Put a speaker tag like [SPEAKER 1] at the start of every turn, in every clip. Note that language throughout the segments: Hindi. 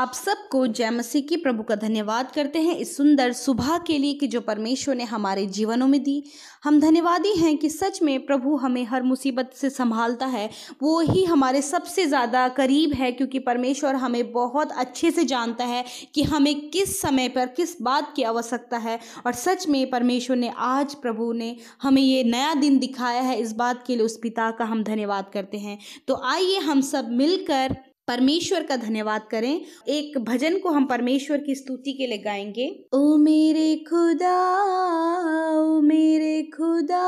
[SPEAKER 1] आप सबको जय मसीह की प्रभु का धन्यवाद करते हैं इस सुंदर सुबह के लिए कि जो परमेश्वर ने हमारे जीवनों में दी हम धन्यवादी हैं कि सच में प्रभु हमें हर मुसीबत से संभालता है वो ही हमारे सबसे ज़्यादा करीब है क्योंकि परमेश्वर हमें बहुत अच्छे से जानता है कि हमें किस समय पर किस बात की आवश्यकता है और सच में परमेश्वर ने आज प्रभु ने हमें ये नया दिन दिखाया है इस बात के लिए उस पिता का हम धन्यवाद करते हैं तो आइए हम सब मिलकर परमेश्वर का धन्यवाद करें एक भजन को हम परमेश्वर की स्तुति के लिए गाएंगे
[SPEAKER 2] ओ मेरे खुदा ओ मेरे खुदा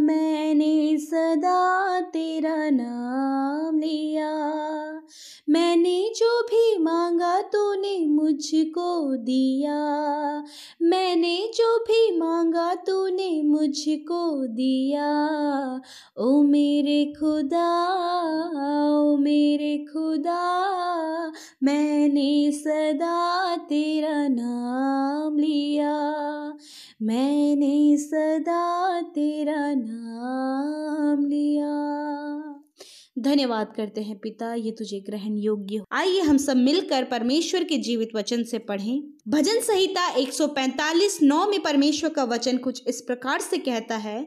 [SPEAKER 2] मैंने सदा तेरा नाम लिया मैंने जो भी मांगा तूने मुझको दिया मैंने जो भी मांगा तूने मुझको दिया ओ मेरे खुदा ओ मेरे खुदा मैंने सदा तेरा नाम लिया मैंने सदा तेरा नाम धन्यवाद करते हैं
[SPEAKER 1] पिता ये तुझे ग्रहण योग्य हो आइए हम सब मिलकर परमेश्वर के जीवित वचन से पढ़ें भजन संहिता 145 नौ में परमेश्वर का वचन कुछ इस प्रकार से कहता है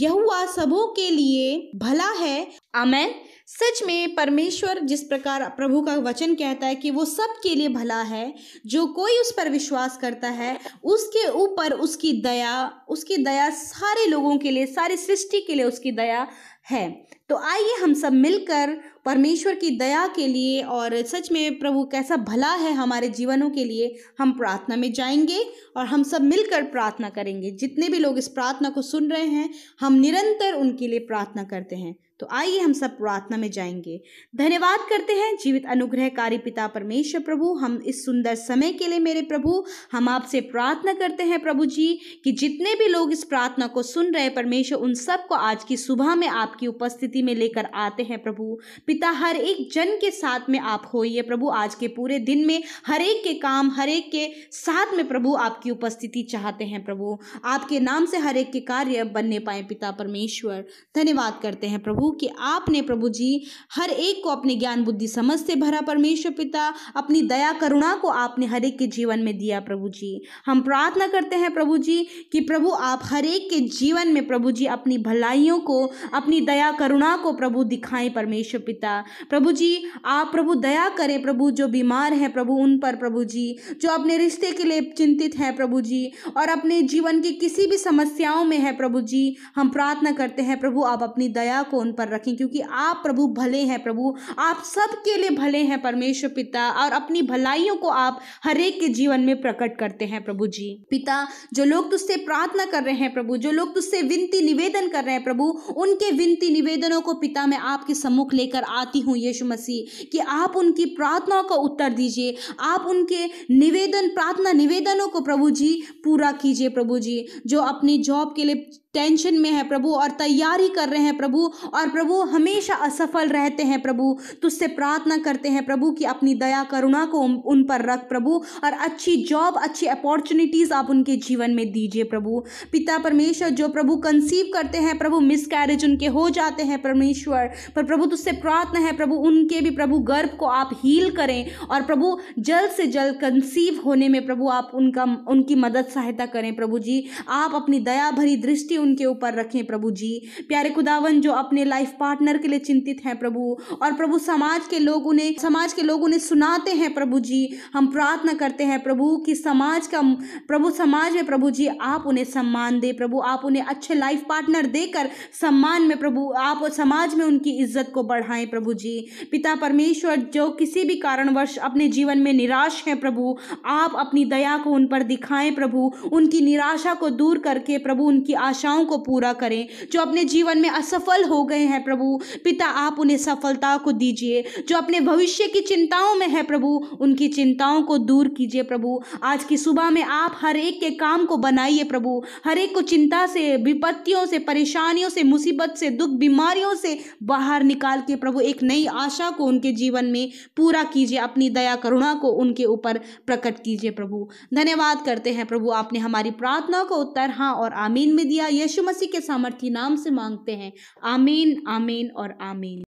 [SPEAKER 1] यह सबों के लिए भला है आमैन सच में परमेश्वर जिस प्रकार प्रभु का वचन कहता है कि वो सब के लिए भला है जो कोई उस पर विश्वास करता है उसके ऊपर उसकी दया उसकी दया सारे लोगों के लिए सारी सृष्टि के लिए उसकी दया है तो आइए हम सब मिलकर परमेश्वर की दया के लिए और सच में प्रभु कैसा भला है हमारे जीवनों के लिए हम प्रार्थना में जाएंगे और हम सब मिलकर प्रार्थना करेंगे जितने भी लोग इस प्रार्थना को सुन रहे हैं हम निरंतर उनके लिए प्रार्थना करते हैं तो आइए हम सब प्रार्थना में जाएंगे धन्यवाद करते हैं जीवित अनुग्रहकारी पिता परमेश्वर प्रभु हम इस सुंदर समय के लिए मेरे प्रभु हम आपसे प्रार्थना करते हैं प्रभु जी कि जितने भी लोग इस प्रार्थना को सुन रहे परमेश्वर उन सबको आज की सुबह में आपकी उपस्थिति में लेकर आते हैं प्रभु पिता हर एक जन के साथ में आप होइए प्रभु आज के पूरे दिन में हर एक के काम हर एक के साथ में प्रभु आपकी उपस्थिति चाहते हैं प्रभु आपके नाम से हर एक के कार्य बनने पाए पिता परमेश्वर धन्यवाद करते हैं प्रभु कि आपने प्रभु जी हर एक को अपने ज्ञान बुद्धि समझ से भरा परमेश्वर पिता अपनी दया करुणा को आपने हर एक के जीवन में दिया प्रभु जी हम प्रार्थना करते हैं प्रभु जी कि प्रभु आप हर एक के जीवन में प्रभु जी अपनी भलाइयों को अपनी दया करुणा को प्रभु दिखाएं परमेश्वर पिता प्रभु जी आप प्रभु दया करें प्रभु जो बीमार हैं प्रभु उन पर प्रभु जी जो अपने रिश्ते के लिए चिंतित हैं प्रभु जी और अपने जीवन की किसी भी समस्याओं में है प्रभु जी हम प्रार्थना करते हैं प्रभु आप अपनी दया को उन पर रखें क्योंकि आप प्रभु भले हैं प्रभु आप सबके लिए भले हैं परमेश्वर पिता और अपनी भलाइयों को आप हरेक के जीवन में प्रकट करते हैं प्रभु जी पिता जो लोग तुझसे प्रार्थना कर रहे हैं प्रभु जो लोग तुझसे विनती निवेदन कर रहे हैं प्रभु उनके विनती निवेदनों को पिता मैं आपके सम्मुख लेकर आती हूँ यीशु मसीह कि आप उनकी प्रार्थनाओं का उत्तर दीजिए आप उनके निवेदन प्रार्थना निवेदनों को प्रभु जी पूरा कीजिए प्रभु जी जो अपनी जॉब के लिए टेंशन में है प्रभु और तैयारी कर रहे हैं प्रभु और प्रभु हमेशा असफल रहते हैं प्रभु तुझसे प्रार्थना करते हैं प्रभु कि अपनी दया करुणा को उन पर रख प्रभु और अच्छी जॉब अच्छी अपॉर्चुनिटीज़ आप उनके जीवन में दीजिए प्रभु पिता परमेश्वर जो प्रभु कंसीव करते हैं प्रभु मिसकैरेज उनके हो जाते हैं परमेश्वर पर प्रभु तुझसे प्रार्थना है प्रभु उनके भी प्रभु गर्भ को आप हील करें और प्रभु जल्द से जल्द कंसीव होने में प्रभु आप उनका उनकी मदद सहायता करें प्रभु जी आप अपनी दया भरी दृष्टि उनके ऊपर रखें प्रभु जी प्यारे खुदावन जो अपने लाइफ लाइफ पार्टनर के लिए चिंतित हैं प्रभु और प्रभु समाज के लोग उन्हें समाज के लोग उन्हें सुनाते हैं प्रभु जी हम प्रार्थना करते हैं प्रभु कि समाज का प्रभु समाज में प्रभु जी आप उन्हें सम्मान दे प्रभु आप उन्हें अच्छे लाइफ पार्टनर देकर सम्मान में प्रभु आप समाज में उनकी इज्जत को बढ़ाएं प्रभु जी पिता परमेश्वर जो किसी भी कारणवश अपने जीवन में निराश हैं प्रभु आप अपनी दया को उन पर दिखाएं प्रभु उनकी निराशा को दूर करके प्रभु उनकी आशाओं को पूरा करें जो अपने जीवन में असफल हो गए रहे हैं प्रभु पिता आप उन्हें सफलता को दीजिए जो अपने भविष्य की चिंताओं में है प्रभु उनकी चिंताओं को दूर कीजिए प्रभु आज की सुबह में आप हर एक के काम को बनाइए प्रभु हर एक को चिंता से विपत्तियों से परेशानियों से मुसीबत से दुख बीमारियों से बाहर निकाल के प्रभु एक नई आशा को उनके जीवन में पूरा कीजिए अपनी दया करुणा को उनके ऊपर प्रकट कीजिए प्रभु धन्यवाद करते हैं प्रभु आपने हमारी प्रार्थना को उत्तर हाँ और आमीन में दिया यीशु मसीह के सामर्थ्य नाम से
[SPEAKER 2] मांगते हैं आमीन आमीन आमीन और आमीन